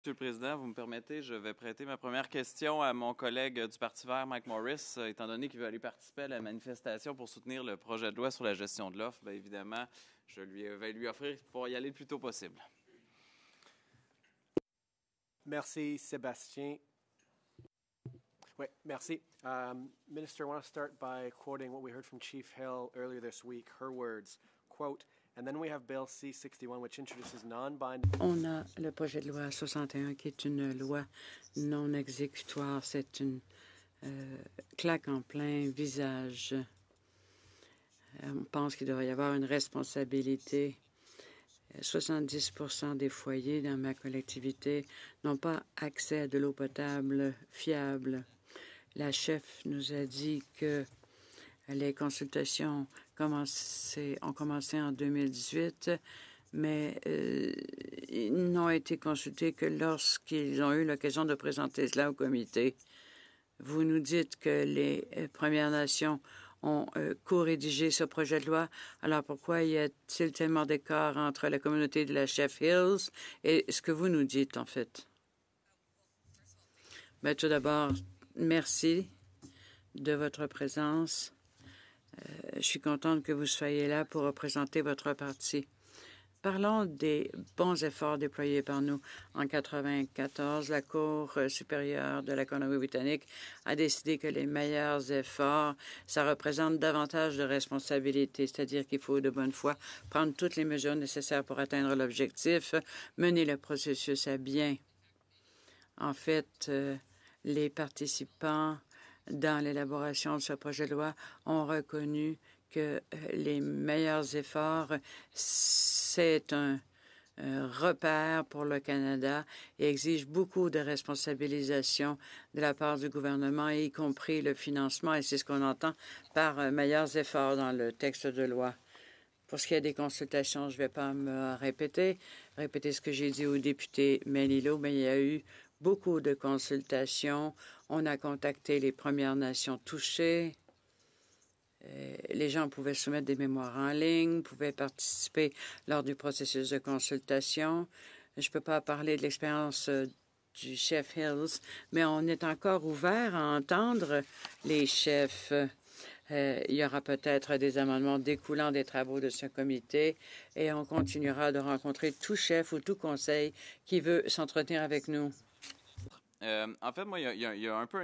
Monsieur le Président, vous me permettez, je vais prêter ma première question à mon collègue du Parti vert, Mike Morris. Euh, étant donné qu'il veut aller participer à la manifestation pour soutenir le projet de loi sur la gestion de l'offre, bien évidemment, je lui, euh, vais lui offrir pour y aller le plus tôt possible. Merci, Sébastien. Oui, merci. Um, Minister, I want to start by quoting what we heard from Chief Hill earlier this week, her words, quote, on a le projet de loi 61 qui est une loi non exécutoire. C'est une euh, claque en plein visage. Euh, on pense qu'il devrait y avoir une responsabilité. 70 euh, des foyers dans ma collectivité n'ont pas accès à de l'eau potable fiable. La chef nous a dit que les consultations ont commencé en 2018, mais euh, ils n'ont été consultés que lorsqu'ils ont eu l'occasion de présenter cela au comité. Vous nous dites que les euh, Premières Nations ont euh, co-rédigé ce projet de loi. Alors pourquoi y a-t-il tellement d'écart entre la communauté de la Chef Hills et ce que vous nous dites, en fait? Mais ben, tout d'abord, merci de votre présence. Euh, je suis contente que vous soyez là pour représenter votre parti. Parlons des bons efforts déployés par nous. En 1994, la Cour euh, supérieure de l'économie britannique a décidé que les meilleurs efforts, ça représente davantage de responsabilité, c'est-à-dire qu'il faut de bonne foi prendre toutes les mesures nécessaires pour atteindre l'objectif, mener le processus à bien. En fait, euh, les participants dans l'élaboration de ce projet de loi ont reconnu que euh, les meilleurs efforts, c'est un repère pour le Canada et exige beaucoup de responsabilisation de la part du gouvernement, y compris le financement, et c'est ce qu'on entend par euh, meilleurs efforts dans le texte de loi. Pour ce qui est des consultations, je ne vais pas me répéter, répéter ce que j'ai dit au député Melillo, mais il y a eu beaucoup de consultations on a contacté les Premières Nations touchées. Les gens pouvaient soumettre des mémoires en ligne, pouvaient participer lors du processus de consultation. Je ne peux pas parler de l'expérience euh, du chef Hills, mais on est encore ouvert à entendre les chefs. Euh, il y aura peut-être des amendements découlant des travaux de ce comité et on continuera de rencontrer tout chef ou tout conseil qui veut s'entretenir avec nous. Euh, en fait, moi, il y, y, y, a un peu